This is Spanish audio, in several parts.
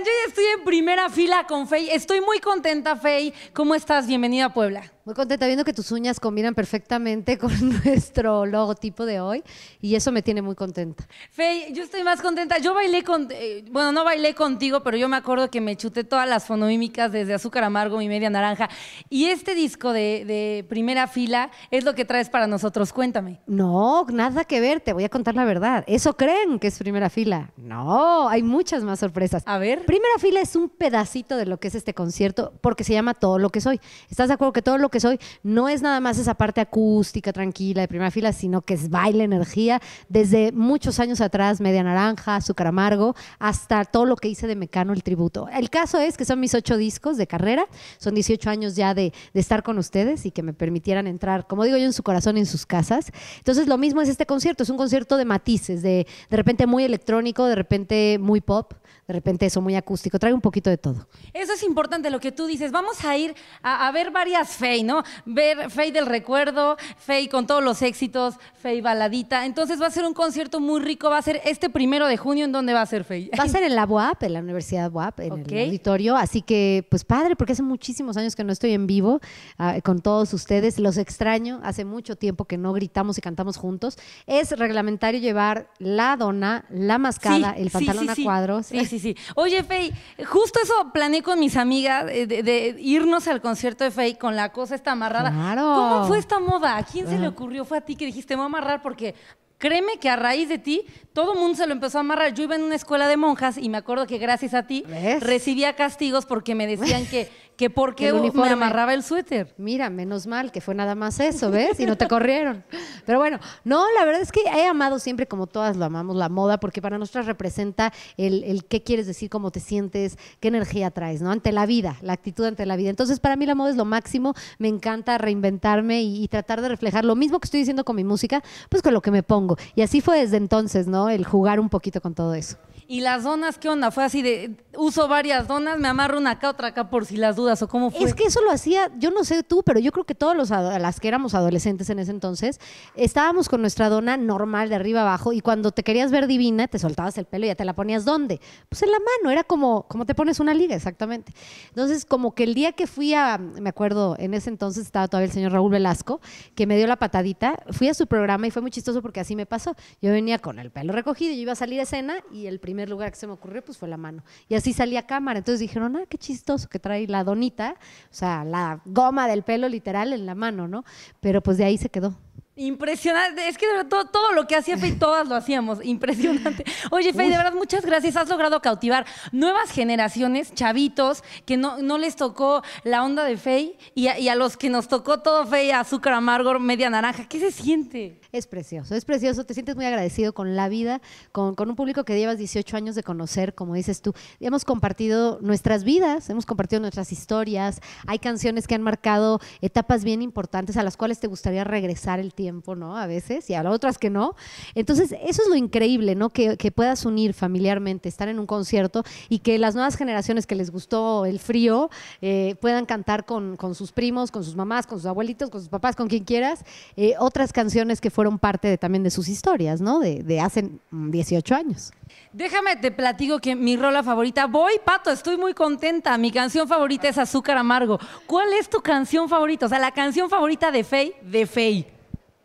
yo ya estoy en primera fila con Fey. Estoy muy contenta, Fey. ¿Cómo estás? Bienvenida a Puebla. Muy contenta viendo que tus uñas combinan perfectamente con nuestro logotipo de hoy y eso me tiene muy contenta. Fey, yo estoy más contenta. Yo bailé con, eh, bueno, no bailé contigo, pero yo me acuerdo que me chuté todas las fonomímicas desde Azúcar Amargo, y Media Naranja. Y este disco de, de primera fila es lo que traes para nosotros. Cuéntame. No, nada que ver, te voy a contar la verdad. Eso creen que es primera fila. No, hay muchas más sorpresas. A ver. Primera fila es un pedacito de lo que es este concierto porque se llama Todo lo que soy. ¿Estás de acuerdo que todo lo que que soy, no es nada más esa parte acústica, tranquila, de primera fila, sino que es baile, energía. Desde muchos años atrás, Media Naranja, Azúcar Amargo, hasta todo lo que hice de Mecano, el tributo. El caso es que son mis ocho discos de carrera, son 18 años ya de, estar con ustedes y que me permitieran entrar, como digo yo, en su corazón, en sus casas. Entonces, lo mismo es este concierto, es un concierto de matices, de, de repente muy electrónico, de repente muy pop, de repente eso muy acústico, trae un poquito de todo. Eso es importante lo que tú dices, vamos a ir a, a ver varias feinas Ver Fey del recuerdo, Fey con todos los éxitos, Fey baladita. Entonces va a ser un concierto muy rico, va a ser este primero de junio, ¿en donde va a ser Fey? Va a ser en la UAP, en la Universidad UAP, en el auditorio, así que pues padre, porque hace muchísimos años que no estoy en vivo ah, con todos ustedes, los extraño, hace mucho tiempo que no gritamos y cantamos juntos. Es reglamentario llevar la dona, la mascada, el pantalón a cuadros. Sí, sí, sí. Oye, Fey, justo eso planeé con mis amigas eh, de, irnos al concierto de Fey con la cosa está amarrada. ¿Cómo fue esta moda? ¿A quién se le ah. ocurrió? ¿Fue a ti que dijiste, me voy a amarrar? Porque créeme que a raíz de ti, todo el mundo se lo empezó a amarrar. Yo iba en una escuela de monjas y me acuerdo que gracias a ti recibía castigos porque me decían que que por qué me amarraba el suéter. Mira, menos mal que fue nada más eso, ¿ves? Y no te corrieron. Pero bueno, no, la verdad es que he amado siempre, como todas lo amamos, la moda, porque para nosotras representa el, el qué quieres decir, cómo te sientes, qué energía traes, ¿no? Ante la vida, la actitud ante la vida. Entonces, para mí la moda es lo máximo, me encanta reinventarme y, tratar de reflejar lo mismo que estoy diciendo con mi música, pues con lo que me pongo. Y así fue desde entonces, ¿no? El jugar un poquito con todo eso. ¿Y las donas qué onda? ¿Fue así de uso varias donas, me amarro una acá, otra acá por si las dudas o cómo fue. Es que eso lo hacía, yo no sé tú, pero yo creo que todos los las que éramos adolescentes en ese entonces, estábamos con nuestra dona normal de arriba abajo y cuando te querías ver divina, te soltabas el pelo y ya te la ponías ¿dónde? Pues en la mano, era como como te pones una liga exactamente. Entonces, como que el día que fui a me acuerdo, en ese entonces estaba todavía el señor Raúl Velasco, que me dio la patadita, fui a su programa y fue muy chistoso porque así me pasó. Yo venía con el pelo recogido, yo iba a salir a escena y el primer lugar que se me ocurrió pues fue la mano. Y así sí salía cámara. Entonces dijeron, ah, qué chistoso que trae la donita, o sea, la goma del pelo literal en la mano, ¿no? Pero pues de ahí se quedó. Impresionante, es que de verdad, todo, todo, lo que hacía fey todas lo hacíamos, impresionante. Oye fey de verdad, muchas gracias, has logrado cautivar nuevas generaciones, chavitos, que no, les tocó la onda de fey y a, los que nos tocó todo fey azúcar amargo, media naranja, ¿qué se siente? Es precioso, es precioso. Te sientes muy agradecido con la vida, con, un público que llevas 18 años de conocer, como dices tú. Hemos compartido nuestras vidas, hemos compartido nuestras historias. Hay canciones que han marcado etapas bien importantes a las cuales te gustaría regresar el tiempo, ¿no? A veces, y a otras que no. Entonces, eso es lo increíble, ¿no? Que, puedas unir familiarmente, estar en un concierto y que las nuevas generaciones que les gustó el frío eh, puedan cantar con, sus primos, con sus mamás, con sus abuelitos, con sus papás, con quien quieras, eh, otras canciones que fueron fueron parte de, también de sus historias, ¿no? De, hace 18 años. Déjame te platico que mi rola favorita, voy, Pato, estoy muy contenta. Mi canción favorita es Azúcar Amargo. ¿Cuál es tu canción favorita? O sea, la canción favorita de Fey, de Faye.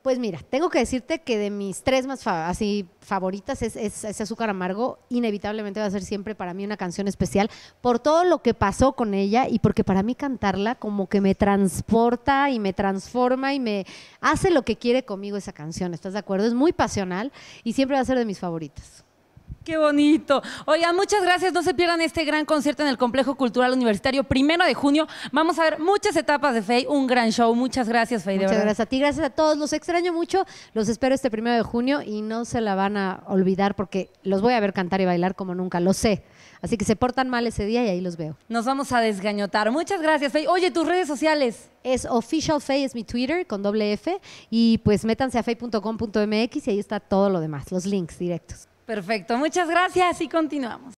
Pues mira, tengo que decirte que de mis tres más así favoritas es, ese Azúcar Amargo. Inevitablemente va a ser siempre para mí una canción especial por todo lo que pasó con ella y porque para mí cantarla como que me transporta y me transforma y me hace lo que quiere conmigo esa canción. ¿Estás de acuerdo? Es muy pasional y siempre va a ser de mis favoritas. Qué bonito. Oigan, muchas gracias. No se pierdan este gran concierto en el Complejo Cultural Universitario, primero de junio. Vamos a ver muchas etapas de Fey, un gran show. Muchas gracias, Fey. Muchas gracias a ti, gracias a todos. Los extraño mucho. Los espero este primero de junio y no se la van a olvidar porque los voy a ver cantar y bailar como nunca, lo sé. Así que se portan mal ese día y ahí los veo. Nos vamos a desgañotar. Muchas gracias, Fey. Oye, tus redes sociales. Es Official es mi Twitter con doble F. Y pues métanse a fey.com.mx y ahí está todo lo demás, los links directos. Perfecto, muchas gracias y continuamos.